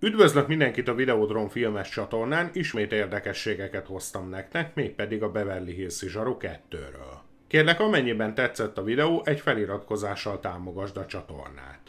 Üdvözlök mindenkit a Videodrom filmes csatornán, ismét érdekességeket hoztam nektek, mégpedig a Beverly Hills Zsaru 2-ről. Kérlek, amennyiben tetszett a videó, egy feliratkozással támogasd a csatornát.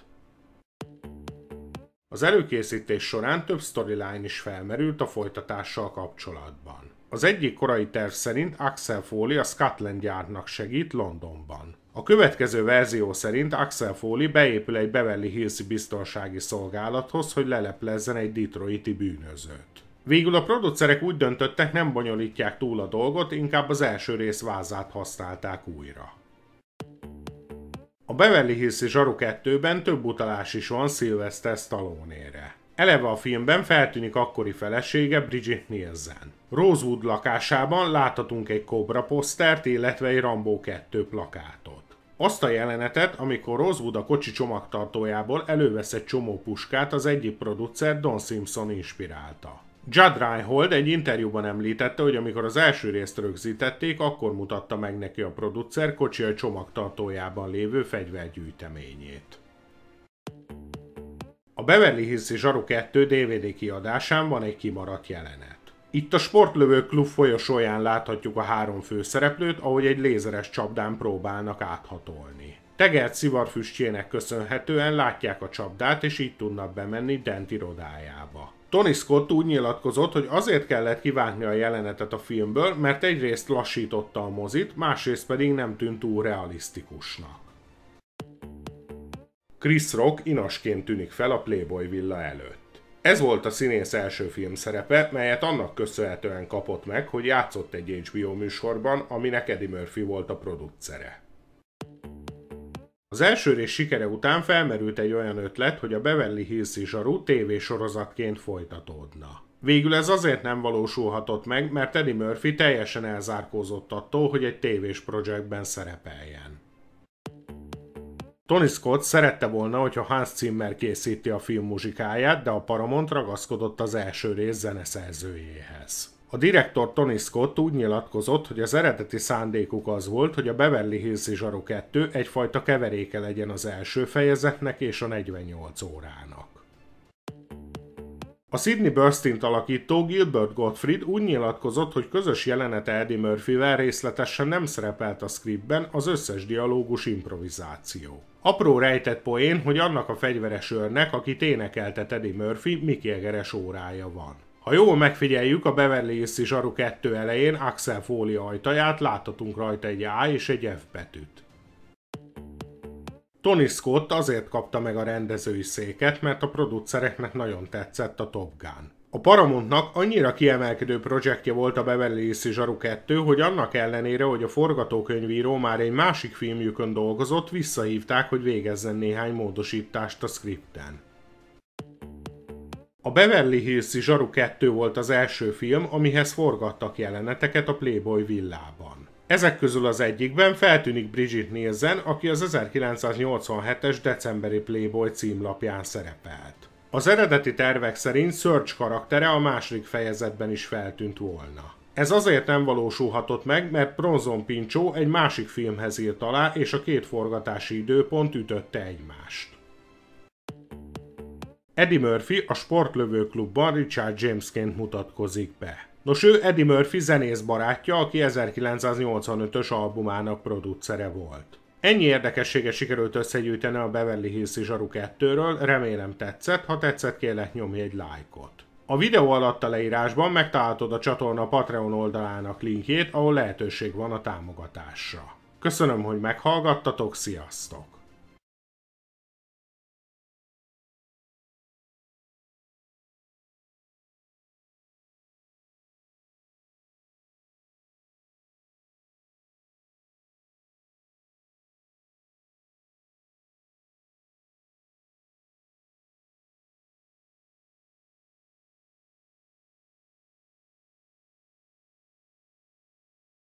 Az előkészítés során több storyline is felmerült a folytatással kapcsolatban. Az egyik korai terv szerint Axel Foley a Scotland gyárnak segít Londonban. A következő verzió szerint Axel Foley beépül egy Beverly Hills biztonsági szolgálathoz, hogy leleplezzen egy detroiti bűnözőt. Végül a producerek úgy döntöttek, nem bonyolítják túl a dolgot, inkább az első rész vázát használták újra. A Beverly Hills Zsaru 2-ben több utalás is van Sylvester Stallone-ére. Eleve a filmben feltűnik akkori felesége Bridget Nielsen. Rosewood lakásában láthatunk egy Cobra posztert, illetve egy Rambo 2 plakátot. Azt a jelenetet, amikor Rosewood a kocsi csomagtartójából elővesz egy csomó puskát, az egyik producer Don Simpson inspirálta. Judd Reinhold egy interjúban említette, hogy amikor az első részt rögzítették, akkor mutatta meg neki a producer kocsi a csomagtartójában lévő fegyvergyűjteményét. Beverly Hills és Zsaru 2 DVD kiadásán van egy kimaradt jelenet. Itt a sportlövő klub folyosóján láthatjuk a három főszereplőt, ahogy egy lézeres csapdán próbálnak áthatolni. Tegert szivarfüstjének köszönhetően látják a csapdát, és így tudnak bemenni Dent irodájába. Tony Scott úgy nyilatkozott, hogy azért kellett kivágni a jelenetet a filmből, mert egyrészt lassította a mozit, másrészt pedig nem tűnt túl realisztikusnak. Chris Rock inasként tűnik fel a Playboy villa előtt. Ez volt a színész első film szerepe, melyet annak köszönhetően kapott meg, hogy játszott egy HBO műsorban, aminek Eddie Murphy volt a producere. Az első rész sikere után felmerült egy olyan ötlet, hogy a Beverly Hills-i zsaru tévésorozatként folytatódna. Végül ez azért nem valósulhatott meg, mert Eddie Murphy teljesen elzárkózott attól, hogy egy tévés projektben szerepeljen. Tony Scott szerette volna, hogyha Hans Zimmer készíti a film muzsikáját, de a Paramount ragaszkodott az első rész zeneszerzőjéhez. A direktor Tony Scott úgy nyilatkozott, hogy az eredeti szándékuk az volt, hogy a Beverly Hills Zsaru 2 egyfajta keveréke legyen az első fejezetnek és a 48 órának. A Sidney Burstint alakító Gilbert Gottfried úgy nyilatkozott, hogy közös jelenete Eddie Murphyvel részletesen nem szerepelt a scriptben, az összes dialógus improvizáció. Apró rejtett poén, hogy annak a fegyveres őrnek, aki énekelte Teddy Murphy, Mikiegeres órája van. Ha jól megfigyeljük, a Beverly Hills zsaru 2 elején Axel Foley ajtaját láthatunk rajta egy A és egy F betűt. Tony Scott azért kapta meg a rendezői széket, mert a producereknek nagyon tetszett a Top Gun. A Paramountnak annyira kiemelkedő projektje volt a Beverly Hills Zsaru 2, hogy annak ellenére, hogy a forgatókönyvíró már egy másik filmjükön dolgozott, visszahívták, hogy végezzen néhány módosítást a skripten. A Beverly Hills Zsaru 2 volt az első film, amihez forgattak jeleneteket a Playboy villában. Ezek közül az egyikben feltűnik Bridget Nielsen, aki az 1987-es decemberi Playboy címlapján szerepelt. Az eredeti tervek szerint Search karaktere a második fejezetben is feltűnt volna. Ez azért nem valósulhatott meg, mert Bronzon Pincsó egy másik filmhez írt alá, és a két forgatási időpont ütötte egymást. Eddie Murphy a sportlövő klubban Richard Jamesként mutatkozik be. Nos, ő Eddie Murphy zenész barátja, aki 1985-ös albumának producere volt. Ennyi érdekességet sikerült összegyűjteni a Beverly Hills zsaru 2-ről, remélem tetszett, ha tetszett kérlek nyomj egy lájkot. A videó alatt a leírásban megtalálhatod a csatorna Patreon oldalának linkjét, ahol lehetőség van a támogatásra. Köszönöm, hogy meghallgattatok, sziasztok!